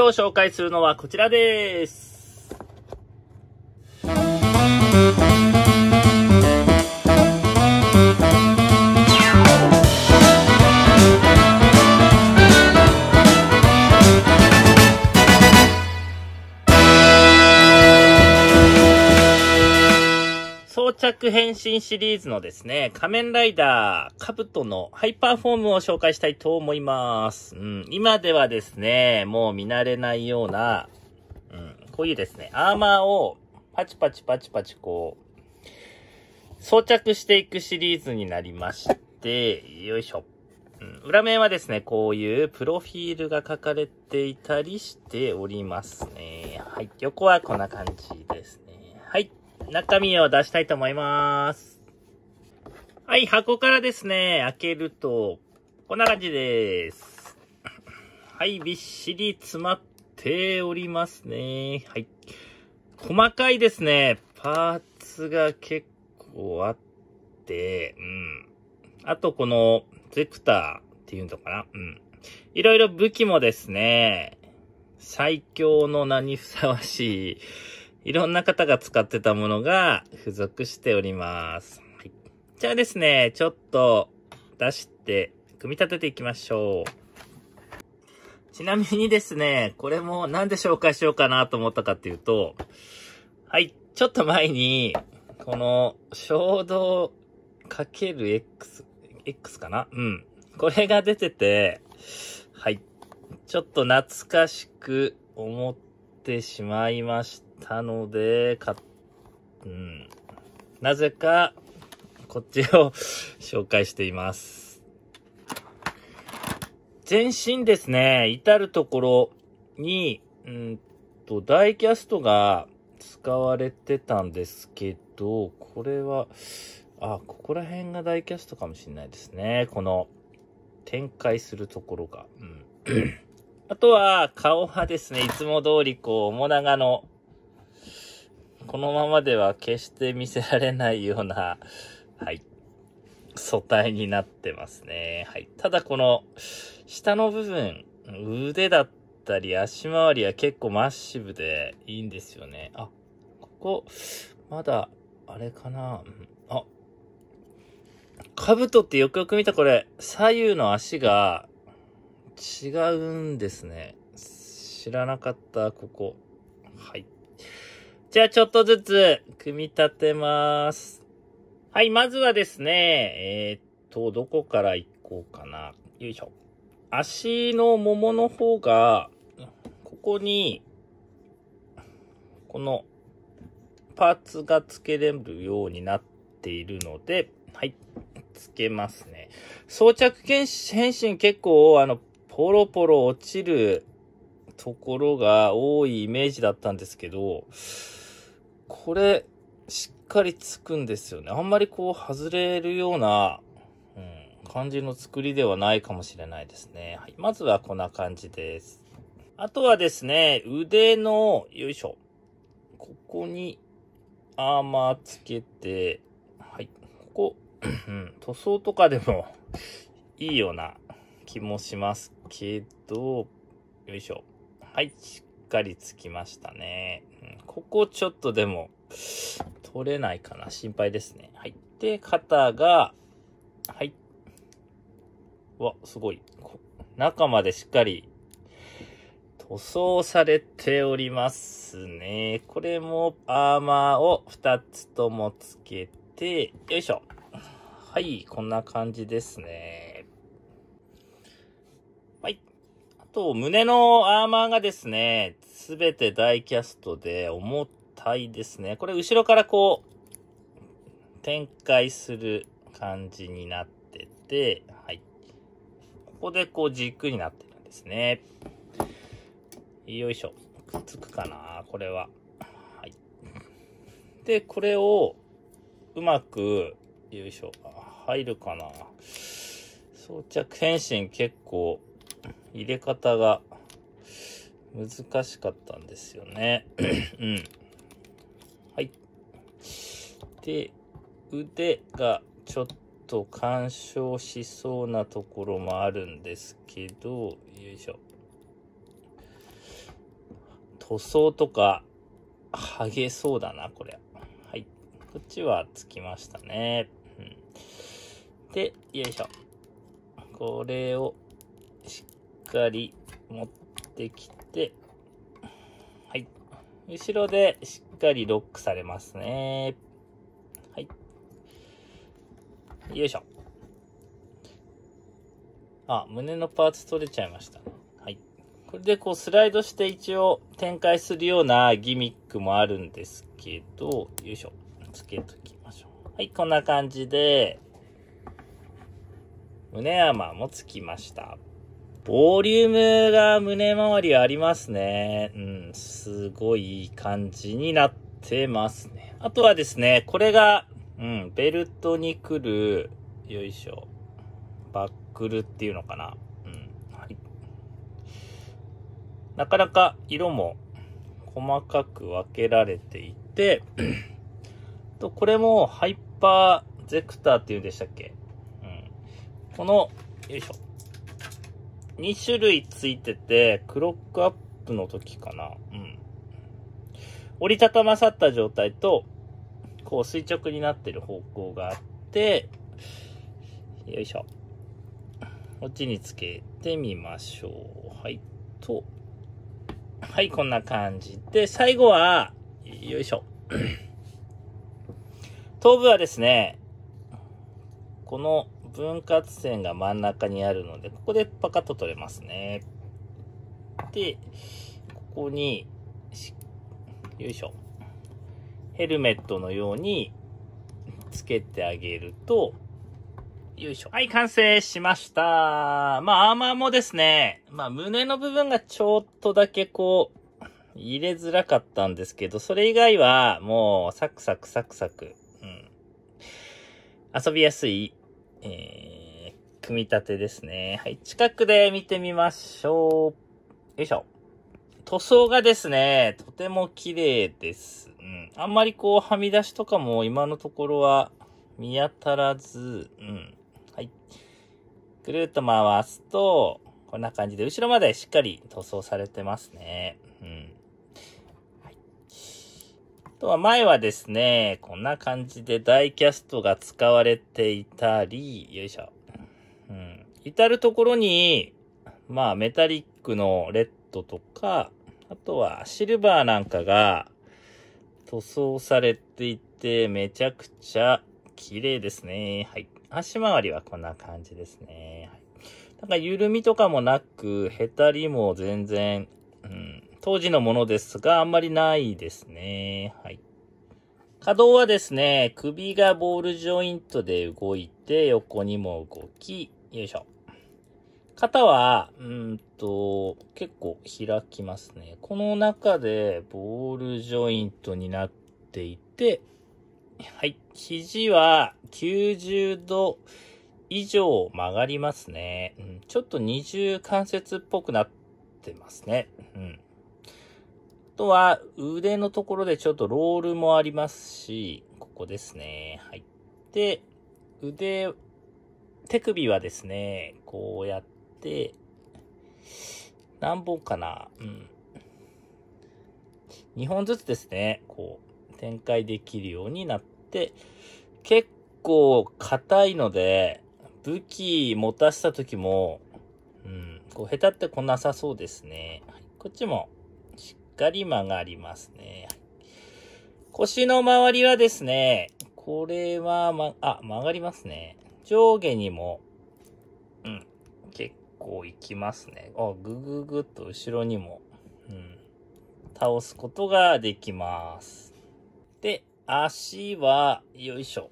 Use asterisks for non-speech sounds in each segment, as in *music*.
今日紹介するのはこちらです。着変身シリーズのですね、仮面ライダー、カブトのハイパーフォームを紹介したいと思います。うん、今ではですね、もう見慣れないような、うん、こういうですね、アーマーをパチパチパチパチこう、装着していくシリーズになりまして、よいしょ。うん、裏面はですね、こういうプロフィールが書かれていたりしておりますね。はい。横はこんな感じですね。はい。中身を出したいと思います。はい、箱からですね、開けると、こんな感じです。はい、びっしり詰まっておりますね。はい。細かいですね、パーツが結構あって、うん。あと、この、ゼクターっていうのかなうん。いろいろ武器もですね、最強の名にふさわしい、いろんな方が使ってたものが付属しております。はい、じゃあですね、ちょっと出して組み立てていきましょう。ちなみにですね、これもなんで紹介しようかなと思ったかっていうと、はい、ちょっと前に、この衝動かける x X かなうん。これが出てて、はい。ちょっと懐かしく思ってしまいましたので、か、うん。なぜか、こっちを *laughs* 紹介しています。全身ですね、至るところに、うんと、ダイキャストが使われてたんですけど、これは、あ、ここら辺がダイキャストかもしれないですね。この、展開するところが。うん *coughs* あとは、顔はですね、いつも通りこう、面長のこのままでは決して見せられないような、はい、素体になってますね。はい。ただこの、下の部分、腕だったり足回りは結構マッシブでいいんですよね。あ、ここ、まだ、あれかな。あ、兜ってよくよく見たこれ、左右の足が違うんですね。知らなかった、ここ。はい。じゃあちょっとずつ組み立てます。はい、まずはですね、えー、っと、どこから行こうかな。よいしょ。足の桃の方が、ここに、このパーツが付けれるようになっているので、はい、付けますね。装着変身結構、あの、ポロポロ落ちるところが多いイメージだったんですけど、これ、しっかりつくんですよね。あんまりこう、外れるような、うん、感じの作りではないかもしれないですね。はい。まずはこんな感じです。あとはですね、腕の、よいしょ。ここに、アーマーつけて、はい。ここ、うん、塗装とかでも *laughs* いいような気もしますけど、よいしょ。はい。しっかりつきましたね。ここちょっとでも、取れないかな。心配ですね。はい。で、肩が、はい。わ、すごい。中までしっかり塗装されておりますね。これもアーマーを2つともつけて、よいしょ。はい、こんな感じですね。はい。あと、胸のアーマーがですね、すべてイキャストで重たいですね。これ後ろからこう、展開する感じになってて、はい。ここでこう軸になってるんですね。よいしょ。くっつくかなこれは。はい。で、これを、うまく、よいしょ。入るかな装着変身結構、入れ方が難しかったんですよね。*clears throat* うん。はい。で、腕がちょっと干渉しそうなところもあるんですけど、よいしょ。塗装とか、剥げそうだな、これ。はい。こっちはつきましたね。うん、で、よいしょ。これをしっかり持ってきて、後ろでしっかりロックされますね。はい。よいしょ。あ、胸のパーツ取れちゃいました、ね。はい。これでこうスライドして一応展開するようなギミックもあるんですけど、よいしょ。つけときましょう。はい、こんな感じで、胸アーマーもつきました。ボリュームが胸周りありますね。うん、すごいいい感じになってますね。あとはですね、これが、うん、ベルトに来る、よいしょ、バックルっていうのかな。うん、はい。なかなか色も細かく分けられていて、と、これもハイパーゼクターっていうんでしたっけうん。この、よいしょ。2種類ついてて、クロックアップの時かな。うん。折りたたまさった状態と、こう垂直になってる方向があって、よいしょ。こっちにつけてみましょう。はい、と。はい、こんな感じ。で、最後は、よいしょ。*clears throat* 頭部はですね、この分割線が真ん中にあるので、ここでパカッと取れますね。で、ここに、よいしょ。ヘルメットのようにつけてあげると、よいしょ。はい、完成しました。まあ、アーマーもですね、まあ、胸の部分がちょっとだけこう、入れづらかったんですけど、それ以外は、もう、サクサクサクサク、うん。遊びやすいえ組み立てですね。はい、近くで見てみましょう。よいしょ。塗装がですね、とても綺麗です。うん。あんまりこう、はみ出しとかも今のところは見当たらず、うん。はい。ぐるっと回すと、こんな感じで後ろまでしっかり塗装されてますね。うん。あとは前はですね、こんな感じでダイキャストが使われていたり、よいしょ。うん。至るところに、まあメタリックのレッドとか、あとはシルバーなんかが塗装されていて、めちゃくちゃ綺麗ですね。はい。足回りはこんな感じですね。はい、なんか緩みとかもなく、へたりも全然、うん、当時のものですが、あんまりないですね。はい。可動はですね、首がボールジョイントで動いて、横にも動き、よいしょ。肩は、うんと、結構開きますね。この中でボールジョイントになっていて、はい。肘は90度以上曲がりますね。うん、ちょっと二重関節っぽくなってますね。うん。とは腕のところでちょっとロールもありますし、ここですね。はい。で、腕、手首はですね、こうやって、何本かなうん。2本ずつですね、こう、展開できるようになって、結構硬いので、武器持たせた時も、うん、こう、下手ってこなさそうですね。はい、こっちもかり曲がりますね。腰の周りはですね、これは、ま、あ、曲がりますね。上下にも、うん、結構いきますね。あ、ぐぐぐっと後ろにも、うん、倒すことができます。で、足は、よいしょ。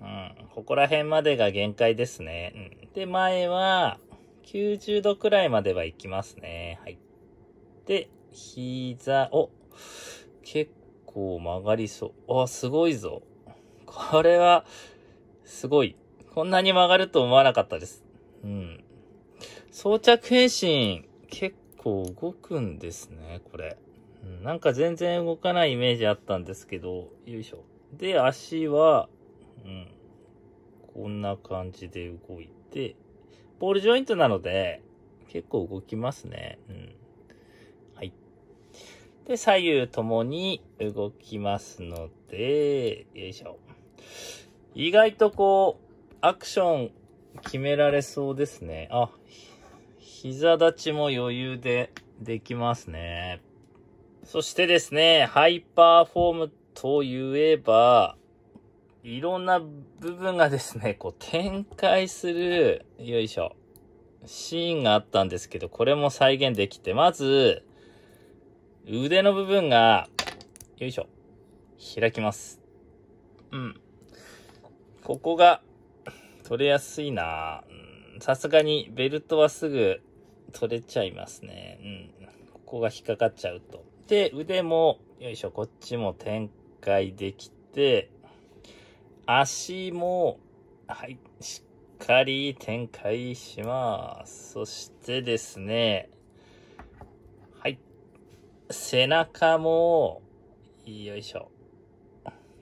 うん、ここら辺までが限界ですね。うん、で、前は、90度くらいまでは行きますね。はい。で、膝、お、結構曲がりそう。あ、すごいぞ。これは、すごい。こんなに曲がると思わなかったです。うん。装着変身、結構動くんですね、これ。ん、なんか全然動かないイメージあったんですけど、よいしょ。で、足は、うん。こんな感じで動いて、ボールジョイントなので、結構動きますね。うん。で、左右ともに動きますので、よいしょ。意外とこう、アクション決められそうですね。あ、膝立ちも余裕でできますね。そしてですね、ハイパーフォームと言えば、いろんな部分がですね、こう展開する、よいしょ、シーンがあったんですけど、これも再現できて、まず、腕の部分が、よいしょ、開きます。うん。ここが、取れやすいなさすがにベルトはすぐ取れちゃいますね。うん。ここが引っかかっちゃうと。で、腕も、よいしょ、こっちも展開できて、足も、はい、しっかり展開します。そしてですね、背中も、よいしょ。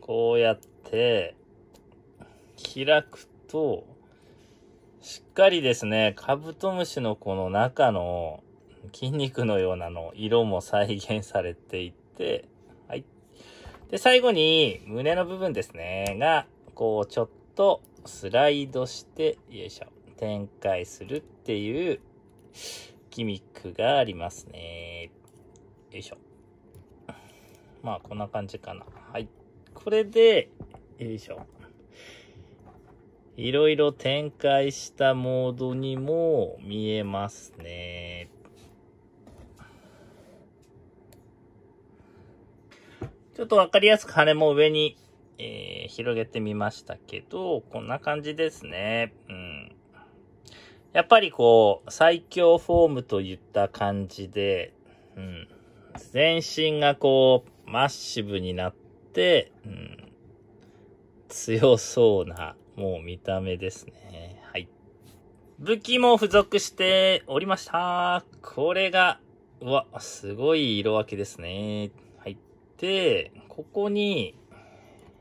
こうやって、開くと、しっかりですね、カブトムシのこの中の筋肉のようなの色も再現されていて、はい。で、最後に胸の部分ですね、が、こうちょっとスライドして、よいしょ、展開するっていうギミックがありますね。よいしょ。まあ、こんな感じかな。はい。これで、よいしょ。いろいろ展開したモードにも見えますね。ちょっとわかりやすく羽も上に、えー、広げてみましたけど、こんな感じですね。うん。やっぱりこう、最強フォームといった感じで、うん。全身がこう、マッシブになって、うん、強そうな、もう見た目ですね。はい。武器も付属しておりました。これが、うわ、すごい色分けですね。はい。で、ここに、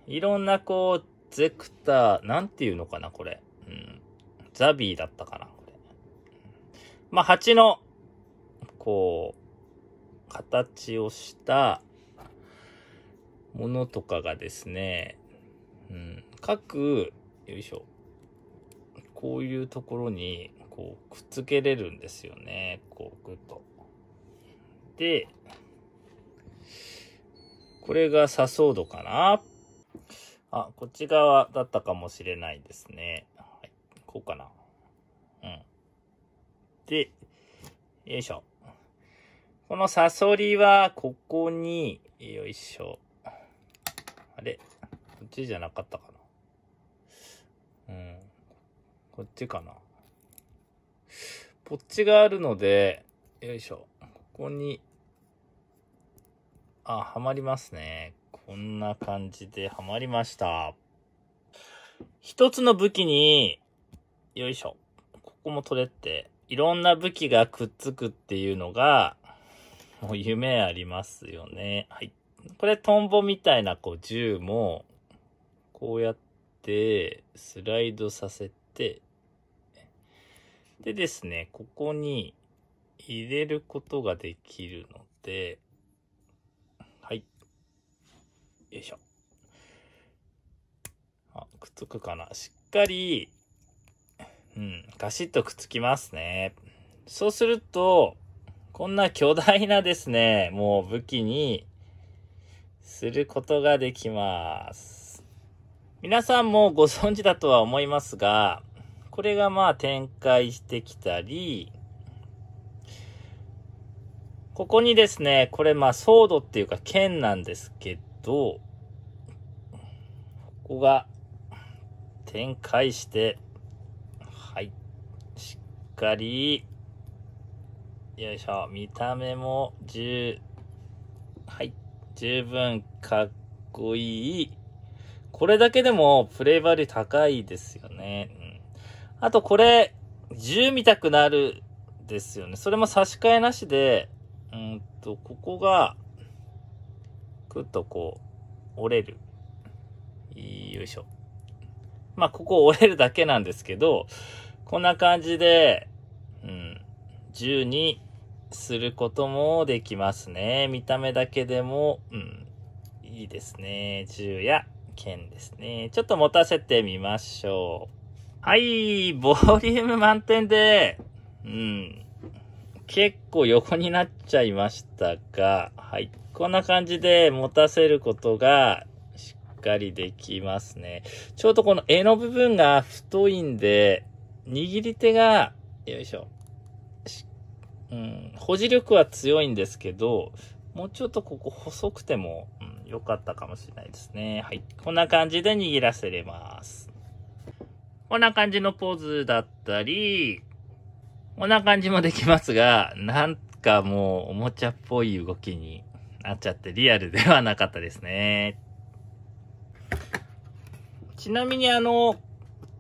いろんなこう、ゼクター、なんていうのかな、これ。うん。ザビーだったかな、これ。まあ、蜂の、こう、形をしたものとかがですね、うん、各、よいしょ、こういうところに、こう、くっつけれるんですよね。こう、ぐっと。で、これがサソ度かなあ、こっち側だったかもしれないですね。はい、こうかな。うん。で、よいしょ。このサソリは、ここに、よいしょ。あれこっちじゃなかったかなうん。こっちかな。こっちがあるので、よいしょ。ここに、あ、はまりますね。こんな感じではまりました。一つの武器に、よいしょ。ここも取れって、いろんな武器がくっつくっていうのが、もう夢ありますよね。はい。これ、トンボみたいな、こう、銃も、こうやって、スライドさせて、でですね、ここに入れることができるので、はい。よいしょ。あ、くっつくかな。しっかり、うん、ガシッとくっつきますね。そうすると、こんな巨大なですね、もう武器にすることができます。皆さんもご存知だとは思いますが、これがまあ展開してきたり、ここにですね、これまあソードっていうか剣なんですけど、ここが展開して、はい、しっかりよいしょ。見た目も十、はい。十分かっこいい。これだけでもプレイバリュー高いですよね。うん、あとこれ、10見たくなるですよね。それも差し替えなしで、うんと、ここが、くっとこう、折れる。よいしょ。まあ、ここ折れるだけなんですけど、こんな感じで、うん、10にすることもできますね。見た目だけでも、うん、いいですね。銃や剣ですね。ちょっと持たせてみましょう。はい、ボリューム満点で、うん、結構横になっちゃいましたが、はい、こんな感じで持たせることがしっかりできますね。ちょうどこの柄の部分が太いんで、握り手が、よいしょ。うん、保持力は強いんですけど、もうちょっとここ細くても良、うん、かったかもしれないですね。はい。こんな感じで握らせれます。こんな感じのポーズだったり、こんな感じもできますが、なんかもうおもちゃっぽい動きになっちゃってリアルではなかったですね。ちなみにあの、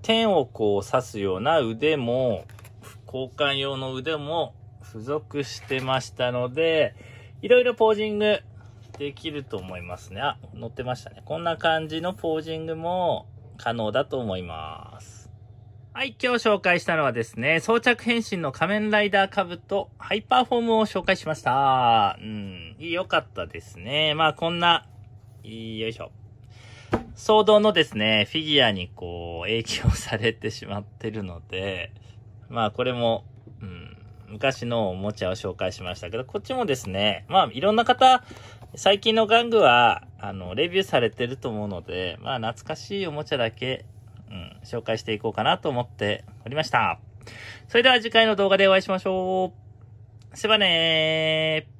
点をこう刺すような腕も、交換用の腕も付属してましたので、いろいろポージングできると思いますね。あ、載ってましたね。こんな感じのポージングも可能だと思います。はい、今日紹介したのはですね、装着変身の仮面ライダー株とハイパーフォームを紹介しました。うん、良かったですね。まあこんな、よいしょ。騒動のですね、フィギュアにこう、影響されてしまってるので、まあこれも、うん、昔のおもちゃを紹介しましたけど、こっちもですね、まあいろんな方、最近の玩具は、あの、レビューされてると思うので、まあ懐かしいおもちゃだけ、うん、紹介していこうかなと思っておりました。それでは次回の動画でお会いしましょう。せばねー。